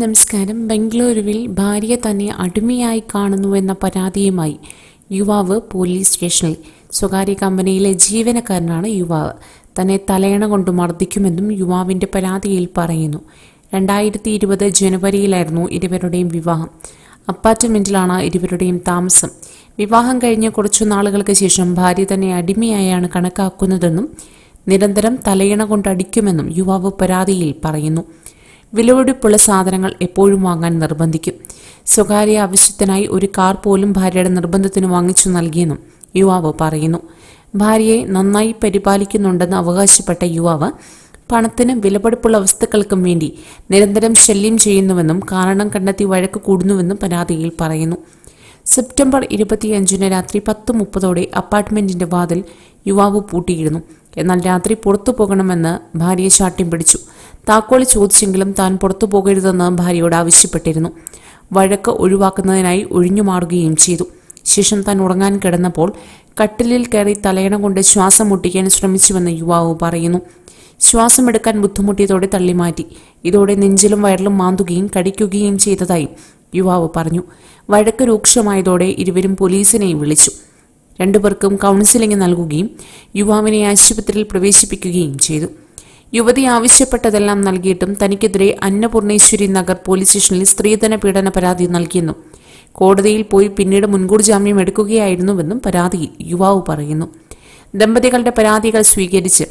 നമസ്കാരം ബംഗളൂരുവിൽ ഭാര്യ തന്നെ അടിമയായി കാണുന്നുവെന്ന പരാതിയുമായി യുവാവ് പോലീസ് സ്റ്റേഷനിൽ സ്വകാര്യ കമ്പനിയിലെ ജീവനക്കാരനാണ് യുവാവ് തന്നെ തലയണ കൊണ്ട് മർദ്ദിക്കുമെന്നും യുവാവിൻ്റെ പരാതിയിൽ പറയുന്നു രണ്ടായിരത്തി ഇരുപത് ജനുവരിയിലായിരുന്നു ഇരുവരുടെയും വിവാഹം അപ്പാർട്ട്മെൻറ്റിലാണ് ഇരുവരുടെയും താമസം വിവാഹം കഴിഞ്ഞ കുറച്ചു നാളുകൾക്ക് ശേഷം ഭാര്യ തന്നെ അടിമയായാണ് കണക്കാക്കുന്നതെന്നും നിരന്തരം തലയിണ കൊണ്ടടിക്കുമെന്നും യുവാവ് പരാതിയിൽ പറയുന്നു വിലപിടിപ്പുള്ള സാധനങ്ങൾ എപ്പോഴും വാങ്ങാൻ നിർബന്ധിക്കും സ്വകാര്യ ആവശ്യത്തിനായി ഒരു കാർ പോലും ഭാര്യയുടെ നിർബന്ധത്തിന് വാങ്ങിച്ചു നൽകിയെന്നും യുവാവ് പറയുന്നു ഭാര്യയെ നന്നായി പരിപാലിക്കുന്നുണ്ടെന്ന് അവകാശപ്പെട്ട യുവാവ് പണത്തിനും വിലപിടിപ്പുള്ള വസ്തുക്കൾക്കും വേണ്ടി നിരന്തരം ശല്യം ചെയ്യുന്നുവെന്നും കാരണം കണ്ടെത്തി വഴക്ക് കൂടുന്നുവെന്നും പരാതിയിൽ പറയുന്നു സെപ്റ്റംബർ ഇരുപത്തിയഞ്ചിന് രാത്രി പത്ത് മുപ്പതോടെ അപ്പാർട്ട്മെന്റിന്റെ വാതിൽ യുവാവ് പൂട്ടിയിരുന്നു എന്നാൽ രാത്രി പുറത്തു പോകണമെന്ന് ഭാര്യയെ ചാട്ടിം പിടിച്ചു താക്കോൽ ചോദിച്ചെങ്കിലും താൻ പുറത്തു പോകരുതെന്ന് ഭാര്യയോട് ആവശ്യപ്പെട്ടിരുന്നു വഴക്ക് ഒഴിവാക്കുന്നതിനായി ഒഴിഞ്ഞു മാറുകയും ചെയ്തു ശേഷം താൻ ഉറങ്ങാൻ കിടന്നപ്പോൾ കട്ടിലിൽ കയറി തലയണ കൊണ്ട് ശ്വാസം മുട്ടിക്കാൻ ശ്രമിച്ചുവെന്ന് യുവാവ് പറയുന്നു ശ്വാസം എടുക്കാൻ ബുദ്ധിമുട്ടിയതോടെ തള്ളിമാറ്റി ഇതോടെ നെഞ്ചിലും വയറിലും മാന്തുകയും കടിക്കുകയും ചെയ്തതായി യുവാവ് പറഞ്ഞു വഴക്ക് രൂക്ഷമായതോടെ ഇരുവരും പോലീസിനെയും വിളിച്ചു രണ്ടുപേർക്കും കൗൺസിലിംഗ് നൽകുകയും യുവാവിനെ ആശുപത്രിയിൽ പ്രവേശിപ്പിക്കുകയും ചെയ്തു യുവതി ആവശ്യപ്പെട്ടതെല്ലാം നൽകിയിട്ടും തനിക്കെതിരെ അന്നപൂർണേശ്വരി നഗർ പോലീസ് സ്റ്റേഷനിൽ സ്ത്രീധന പീഡന പരാതി നൽകിയെന്നും കോടതിയിൽ പോയി പിന്നീട് മുൻകൂർ ജാമ്യം എടുക്കുകയായിരുന്നുവെന്നും പരാതിയിൽ യുവാവ് പറയുന്നു ദമ്പതികളുടെ പരാതികൾ സ്വീകരിച്ച്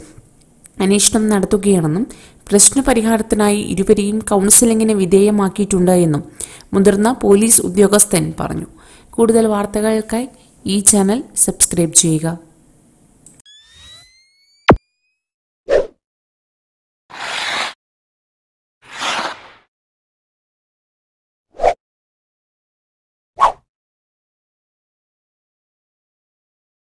അന്വേഷണം നടത്തുകയാണെന്നും പ്രശ്നപരിഹാരത്തിനായി ഇരുവരെയും കൌൺസിലിംഗിന് വിധേയമാക്കിയിട്ടുണ്ട് എന്നും മുതിർന്ന പോലീസ് ഉദ്യോഗസ്ഥൻ പറഞ്ഞു കൂടുതൽ വാർത്തകൾക്കായി ഈ ചാനൽ സബ്സ്ക്രൈബ് ചെയ്യുക